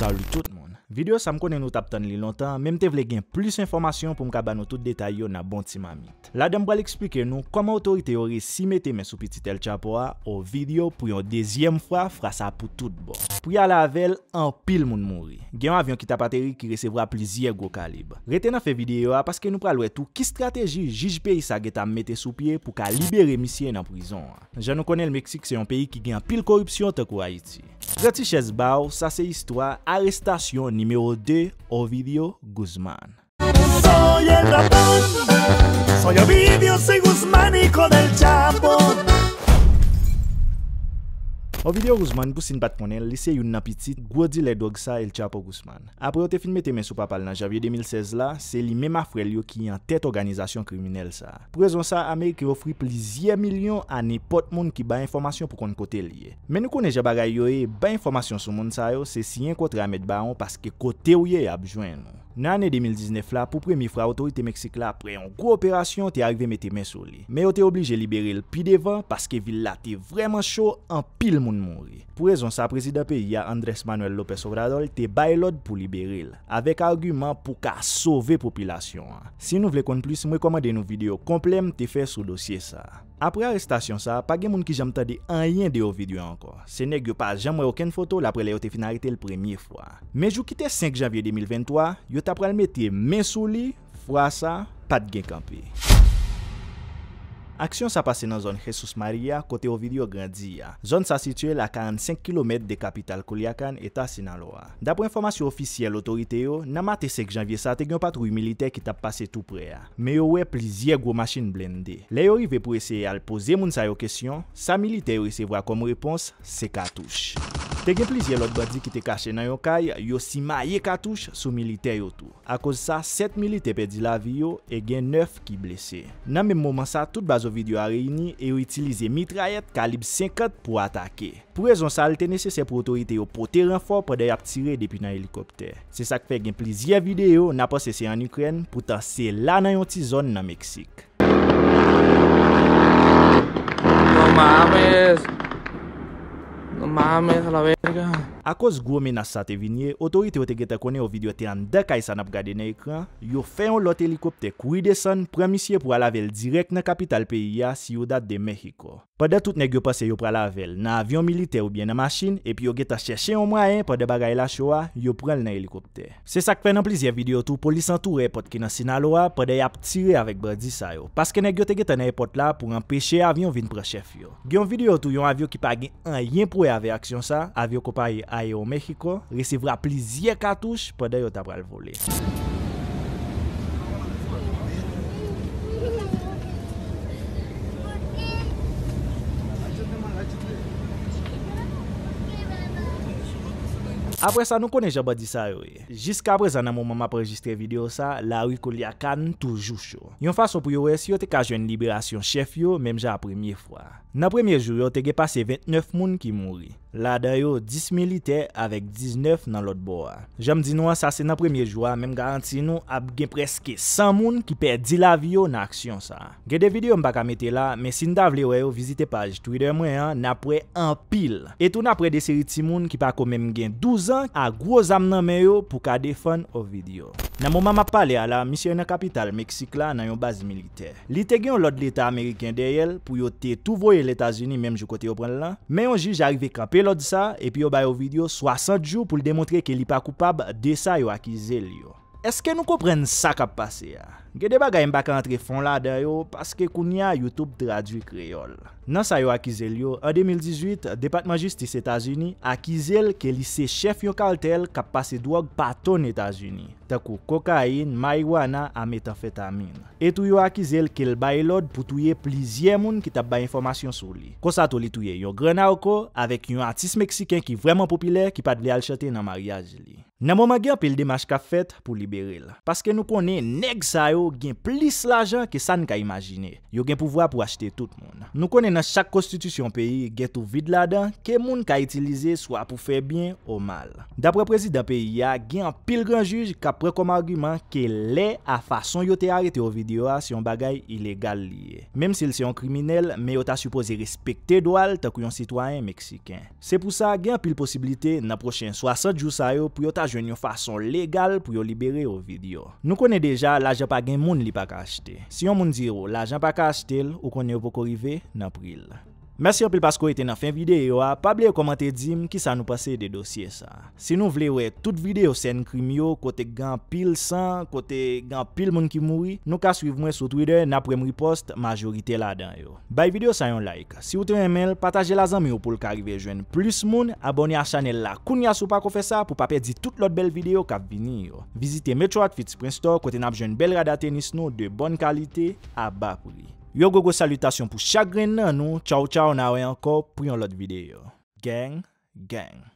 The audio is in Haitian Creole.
Salut tout le monde. Videyo sa m konen nou tap tan li lontan, men m te vle gen plus informasyon pou m ka bano tout detay yo nan bon ti mamit. La dem bral explike nou koman otorite yore si mette men sou piti tel chapwa, ou video pou yon dezyem fwa fra sa pou tout bon. Pou ya la avel, an pil moun mounri. Gen avyon ki tapateri ki resevra plizye gwo kalib. Reten na fe videyo a, paske nou pral wetou ki strateji jijpe yisa ge ta mette sou pie pou ka libere misyen nan prizon a. Jan nou konen l Meksik se yon peyi ki gen pil korupsyon te kou a iti. Prati ches bau, sa se histwa, arestasyon, Numéro 2, Ovidio Guzmán. Soy el ratón, soy Ovidio, soy Guzmán, hijo del Chapo. Ou video Ousmane pou sin pat konen lise yon napitit gwo di le dog sa el chapo Ousmane. Apre yo te filmete men sou papal nan javye 2016 la, se li men ma frel yo ki yon tet organizasyon kriminel sa. Po rezon sa Amerike ofri plizye milyon ane pot moun ki ba informasyon pou kon kote liye. Men nou kone jaba ray yo e, ba informasyon sou moun sa yo se si yon kote ramet ba ane paske kote ou ye abjwen nou. Nan ane 2019 la, pou pre mi fra otori te Meksik la pre yon ko operasyon, te akve me te mensou li. Me yo te oblige libere l pi devan, paske vil la te vreman chou, an pil moun moun ri. Pou rezon sa prezida pe, ya Andres Manuel Lopez Obrador te bayelot pou libere l. Avek argument pou ka sove popilasyon. Si nou vle kon plus, mwe komade nou video komplem te fe sou dosye sa. Apre arrestasyon sa, pa gen moun ki jam tade an yen de yo video anko. Se nek yo pa jam wè okèn foto la prele yo te finarete l premiye fwa. Men jou kite 5 janvye 2023, yo tap pralme te mensou li, fwa sa, pat gen kampe. Aksyon sa pase nan zon Jesus Maria kote o video gradzi ya. Zon sa situe la 45 km de kapital Koliakan etas inalwa. Dapre informasyon ofisyel otorite yo, nama te 6 janvye sa te gwen patrou milite ki tap pase tou pre ya. Me yo we plizye gwo masin blendi. Le yo rive pou esere al pose moun sa yo kesyon, sa milite yo resevwa kom repons se katouche. Te gen plizye lot badi ki te kache nan yon kay, yo sima ye katouche sou militer yo tou. A koz sa, 7 militer pedi la vi yo, e gen 9 ki blese. Nan men mouman sa, tout bazo video a reyni, e yo itilize mitrayet kalib 50 pou atake. Pou rezon sa, al tene sese pro tori te yo pou teren for pou dey ap tire depi nan helikopter. Se sa ke fe gen plizye video, na posese an Ukren, pou tan se la nan yon ti zon nan Meksik. Non, Akoz gwo menas sa te vinye, otorite yo te gete konen yo video tenan dekay sa nap gade na ekran, yo feyon lote helikopte koui desan premisye pou alavel direk na kapital peyi ya si yon dat de mehiko. Pwede tout ne gyo pase yo pralavel nan avyon militer ou bien na masin, epi yo gete cheshe yon mwayen pwede bagay la chowa yo prel nan helikopte. Se sak fen nan plizye video tou, polisan tou repot ki nan Sinaloa pwede yap tire avik badi sa yo. Paske ne gyo te gete nan epot la pou empeshe avyon vin prechef yo. Gyon video tou, yon avyon avè aksyon sa, avè yo kopay aè ou Mèxico, resivwa plizye katouche pou dè yo tabral volè. Apre sa nou konen jaba di sa yoy. Jiska apre zan nan mou mama prejistre video sa, la wikou li a kan toujou chou. Yon fason pou yoy, si yo te kaje yon liberasyon chef yo, menm ja apremye fwa. Nan apremye jou yo, te ge pase 29 moun ki mouri. La dayo, 10 milite avèk 19 nan lot bo a. Jèm di nou an sa se nan premye jwa, mèm garanti nou ap gen preske 100 moun ki perdi la vi yo nan aksyon sa. Gede video m baka mete la, men sin da vle wè yo vizite page Twitter mwen an napre 1 pil. Etou napre de seri ti moun ki pa komèm gen 12 an a gwo zam nan mè yo pou kade fan o video. Nan mou mama pale ala, mi se yon kapital Meksik la nan yon baz militer. Li te gen lode l'Etat Ameriken de yel pou yo te touvoye l'Etat Zini menm jou kote yo pren lan. Men yon jiji arive kapel lode sa epi yo bayo video 60 jou pou l'demontre ke li pa koupab de sa yo akize li yo. Eske nou kopren sa kap pase ya? Gede bagay mbaka antre fon la dayo paske koun ya YouTube tradwik reyol. Nan sa yo akizel yo, an 2018, Depatman Justis Etasuni akizel ke lise chef yon kaltel kap pase dwag pa ton Etasuni takou kokain, maywana a metafetamin. Etou yo akizel ke l bayelod pou touye plizye moun ki tap ba informasyon sou li. Kousa to li touye yon grana wko avek yon artist Meksiken ki vreman popile ki pat li al chate nan maryaj li. Nan mouman gen apil demaj ka fet pou liberil. Paske nou konen neg sa yo gen plis la jan ke sa n ka imajine. Yo gen pou vwa pou achete tout moun. Nou konen nan chak konstitusyon peyi gen tou vid la dan ke moun ka itilize swa pou fe bien ou mal. Dapre prezident peyi ya, gen an pil gran juj ka pre kom argument ke le a fason yo te arete o video a si yon bagay ilegal liye. Mem si l se yon kriminel, me yo ta supposi respekte do al takou yon sitwayen meksiken. Se pou sa, gen apil posibilite nan prochen 60 jou sa yo pou yo ta jen yo fason legal pou yo libere yo video. Nou kone deja, la jen pa gen moun li pa kaste. Si yon moun diro, la jen pa kastel, ou kone yo pou korive, nan pril. Mersi yon pil pasko ete nan fin videyo, pa ble yon komante djim ki sa nou pase de dosye sa. Se nou vle we tout videyo sen krim yo kote gan pil san, kote gan pil moun ki mouri, nou ka suiv mwen sou Twitter na prem ripost majorite la dan yo. Bay videyo sa yon like, si wote yon email, pataje la zanm yo pou lka rive jwen plus moun, abone a chanel la koun yasou pa kofesa pou pa pedi tout lot bel video kap vini yo. Vizite metroidfits.store kote nan ap jwen bel rada tenis nou de bon kalite, abak wli. Yo go go salutation pou chakren nan nou, chow chow na we anko pou yon lot videyo. Geng, geng.